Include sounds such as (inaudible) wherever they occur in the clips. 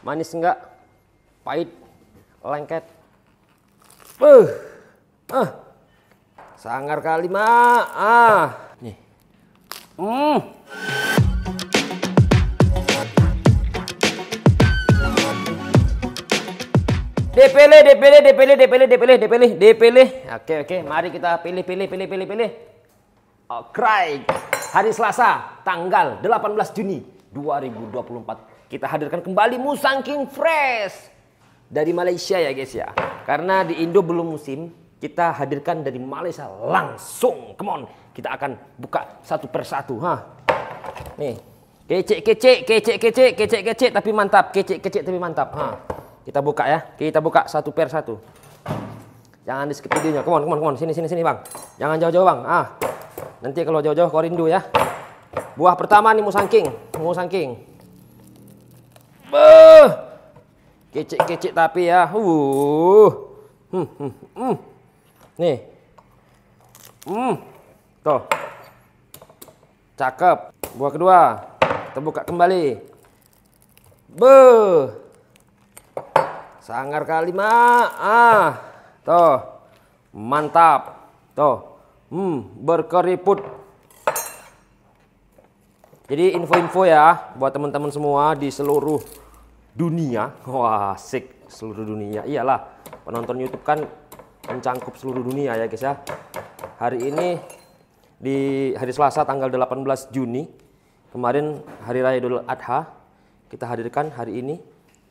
manis enggak pahit lengket uh, ah sangar kali mak ah nih hmm DPL, DPL, DPL, DPL, DPL, DPL, DPL. Oke, oke. Mari kita pilih, pilih, pilih, pilih, pilih. Oh, cry. Hari Selasa, tanggal 18 Juni 2024 kita hadirkan kembali musangking fresh dari Malaysia ya guys ya. Karena di Indo belum musim, kita hadirkan dari Malaysia langsung. Come on, kita akan buka satu persatu. Hah. Nih, kece kece kece kece kece kece, tapi mantap, Kecik kece tapi mantap. Hah. Kita buka ya, kita buka satu per satu. Jangan di skip videonya. Come on, come on, come on. Sini, sini, sini, Bang. Jangan jauh-jauh, Bang. Ah. Nanti kalau jauh-jauh kau rindu ya. Buah pertama nih musangking, musangking. Beuh. Kecik-kecik tapi ya. Uh. Hmm, hmm, hmm. Nih. Hmm. Tuh. Cakep. Buah kedua. Kita buka kembali. Beuh. Sangar kali, Mak. Ah. Tuh. Mantap. Tuh. Hmm, berkeriput. Jadi info-info ya buat teman-teman semua di seluruh dunia. Wah, sick seluruh dunia. Iyalah, penonton YouTube kan mencangkup seluruh dunia ya, guys ya. Hari ini di hari Selasa tanggal 18 Juni kemarin hari raya Idul Adha kita hadirkan hari ini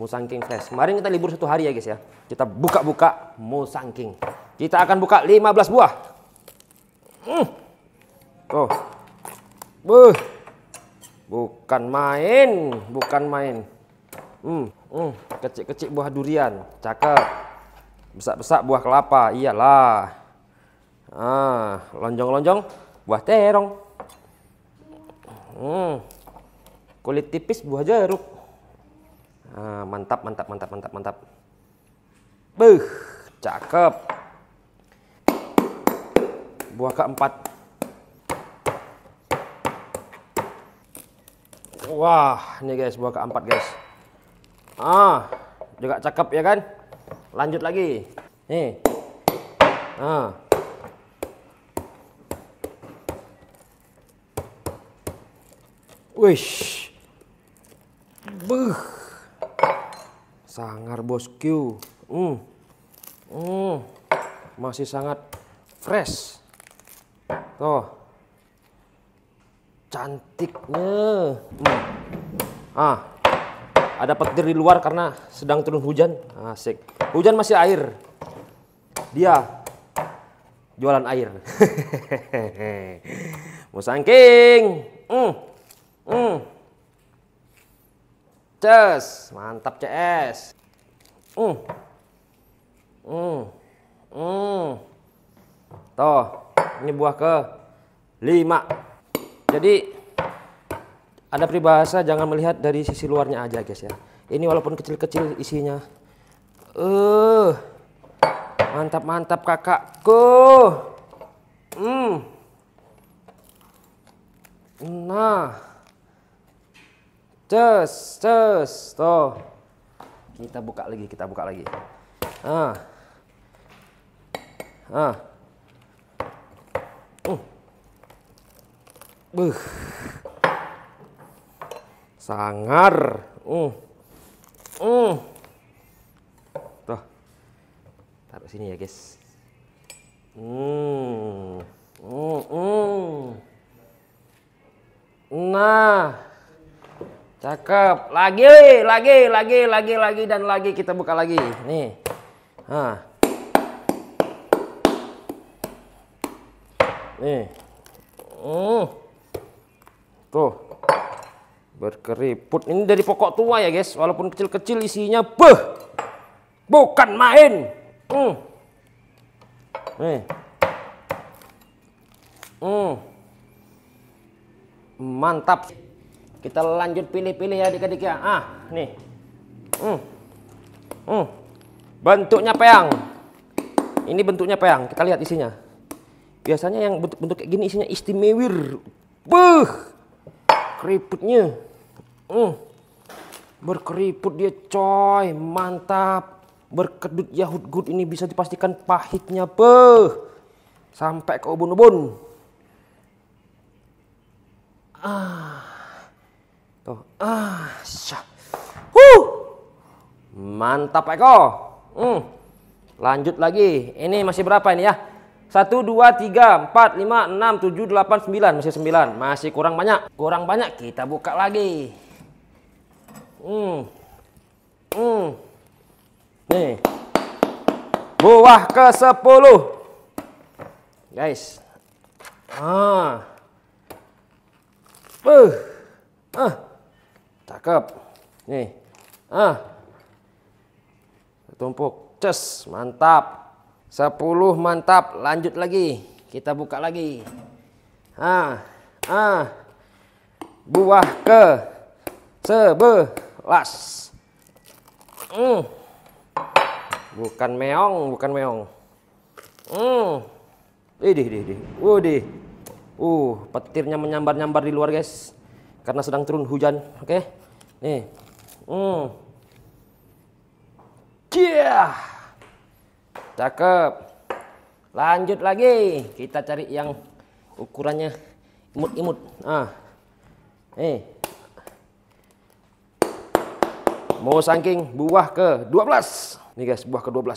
Musang King Fest. Kemarin kita libur satu hari ya guys ya. Kita buka-buka Musang King. Kita akan buka 15 buah. Hmm. Oh. Buh. Bukan main, bukan main. Hmm, hmm, kecil-kecil buah durian, cakep. Besar-besar buah kelapa, iyalah. Ah, lonjong-lonjong buah terong. Hmm, kulit tipis buah jeruk. Ah, mantap, mantap, mantap, mantap, mantap. Beuh, cakep. Buah keempat Wah, ini guys buah keempat guys. Ah, juga cakep ya kan? Lanjut lagi. Nih. Ah. Wish. Buh. Sangar bosku. Hmm. Hmm. Masih sangat fresh. Tuh cantiknya hmm. ah ada petir di luar karena sedang turun hujan asik hujan masih air dia jualan air (laughs) musangking hmm. Hmm. Cus. mantap CS hmm. Hmm. Hmm. Toh, ini buah ke lima jadi ada peribahasa jangan melihat dari sisi luarnya aja guys ya. Ini walaupun kecil-kecil isinya. Eh. Uh, mantap-mantap kakakku. Hmm. Nah. Tes, tes, Toh Kita buka lagi, kita buka lagi. Ah. Ah. Uh. Buh. Sangar. Uh. Uh. Tuh. Taruh sini ya, guys. Hmm. hmm, Nah. Cakep. Lagi, lagi, lagi, lagi, lagi dan lagi kita buka lagi. Nih. Nah. Nih. Uh. Tuh. Berkeriput. Ini dari pokok tua ya, guys. Walaupun kecil-kecil isinya beh. Bukan main. Hmm. Nih. Hmm. Mantap. Kita lanjut pilih-pilih ya adik-adik ya. Ah, nih. Hmm. Hmm. Bentuknya peang. Ini bentuknya peang. Kita lihat isinya. Biasanya yang bentuk, bentuk kayak gini isinya istimewir. Beuh keriputnya hmm berkeriput dia coy mantap berkedut yahut good ini bisa dipastikan pahitnya pe. sampai ke ubun-ubun ah tuh ah syah. Huh. mantap Eko hmm lanjut lagi ini masih berapa ini ya satu, dua, tiga, empat, lima, enam, tujuh, delapan, sembilan. Masih sembilan. Masih kurang banyak. Kurang banyak. Kita buka lagi. Hmm. Hmm. Nih. Buah ke sepuluh. Guys. Ah. Uh. Ah. Cakep. Nih. Ah. Tumpuk. Cus Mantap. 10 mantap, lanjut lagi. Kita buka lagi. Ah, ah. Buah ke sebelas. Hmm. Bukan meong, bukan meong. Hmm. ini, idih, idih. Udih. Uh, uh, petirnya menyambar-nyambar di luar, guys. Karena sedang turun hujan, oke? Okay? Nih. Hmm. Yeah. Cakep. Lanjut lagi. Kita cari yang ukurannya imut-imut. Ah. Eh. Mau saking buah ke-12. Nih guys, buah ke-12.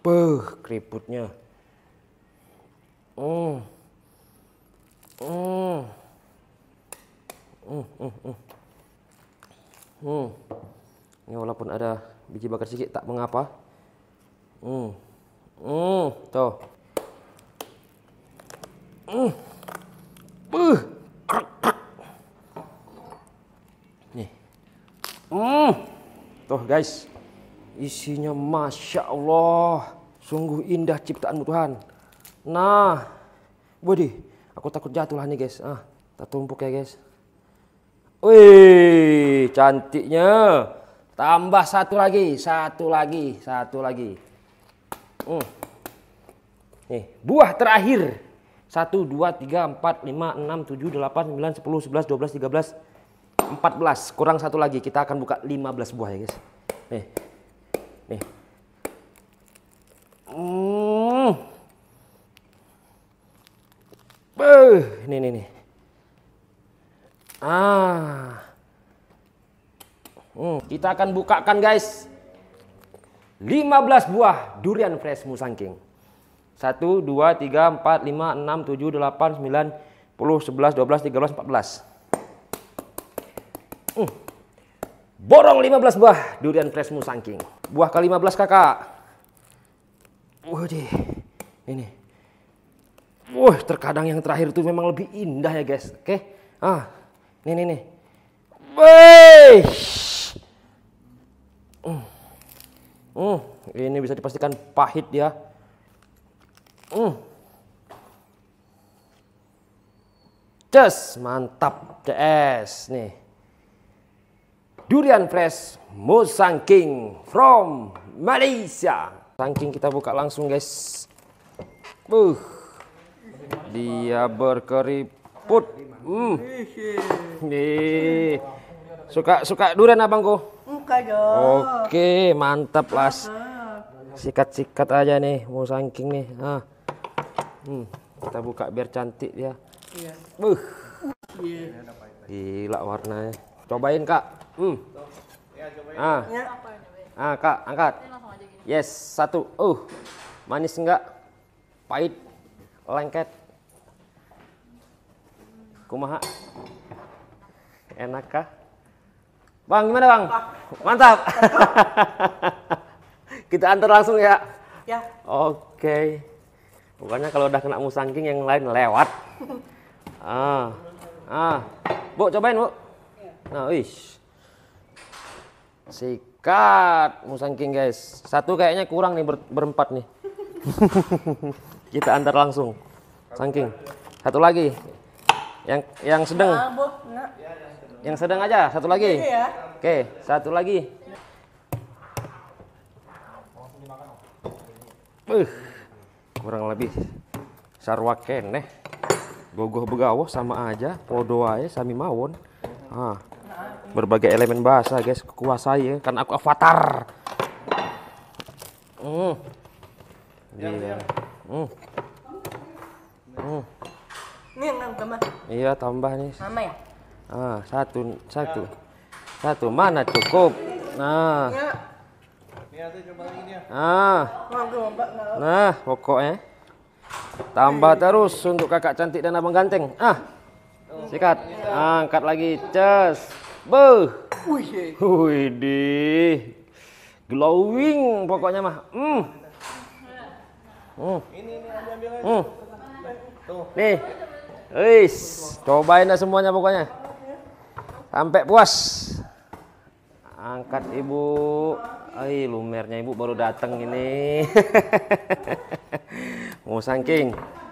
Beuh, keriputnya. Hmm. Hmm. Hmm, hmm, hmm. Hmm. Ini ya, walaupun ada biji bakar sedikit tak mengapa. Hmm. Hmm, tuh. Hmm. Uh. Nih. Hmm. Tuh, guys. Isinya Masya Allah. Sungguh indah ciptaanmu Tuhan. Nah. Budi, aku takut jatuh lah nih, guys. Ah, tak tumpuk ya, guys. Wih, cantiknya. Tambah satu lagi, satu lagi, satu lagi. Hmm. Nih, buah terakhir. 1, 2, 3, 4, 5, 6, 7, 8, 9, 10, 11, 12, 13, 14. Kurang satu lagi. Kita akan buka 15 buah ya guys. Nih. Nih. Hmm. Beuh. Nih, nih, nih. Ah. Hmm. Kita akan bukakan guys. 15 buah durian fresh musangking. 1, 2, 3, 4, 5, 6, 7, 8, 9, 10, 11, 12, 13, 14. Hmm. Borong 15 buah durian fresh musangking. Buah ke 15 kakak. Wadih. ini. Wah, terkadang yang terakhir itu memang lebih indah ya guys. Oke, okay? ah, nih nih nih. Wih. Hmm, ini bisa dipastikan pahit ya. Hmm. Cus, mantap. CS nih. Durian fresh Musang King from Malaysia. Sangking kita buka langsung, guys. Uh. Dia berkeriput. Hmm. Nih. Suka suka durian abangku buka dong. Oke, mantap las. Sikat-sikat aja nih, mau sangking nih. Ah. Hmm, kita buka biar cantik ya. Iya. Yeah. Iya. Gila warnanya. Cobain kak. Hmm. Ah. Ah kak, angkat. Yes, satu. Uh, manis enggak? Pahit, lengket. Kumaha? Enak kah? Bang, gimana bang? Mantap. (laughs) Kita antar langsung ya. Ya. Oke. Pokoknya kalau udah kena musangking yang lain lewat. (laughs) ah. Ah. Bu, cobain, Bu. Iya. Nah, ish. Sikat musangking, guys. Satu kayaknya kurang nih ber berempat nih. (laughs) Kita antar langsung. Sangking. Satu lagi. Yang yang sedang. Nah, bu. Nah. Iya, yang sedang aja, satu lagi. Oke, ya. satu lagi. Uh, kurang lebih sarwaken keneh. Gogoh begawoh sama aja, podoai sami mawon. Ah, berbagai elemen bahasa guys kuasai ya kan aku avatar. Hmm. Yeah. Mm. Mm. Ini yang tambah. Iya, tambah nih. Sama ya? Ah, satu, satu. Ya. Satu, mana cukup? Nah. Nah. Nah, pokoknya. Tambah terus untuk kakak cantik dan abang ganteng. Ah. Sikat. angkat lagi. Ces. Be. Wih, Glowing pokoknya mah. Hmm. Hmm. hmm. Nih. Wis, cobain lah semuanya pokoknya. Sampai puas. Angkat ibu. Ay, lumernya ibu baru datang ini. (laughs) Mau sangking.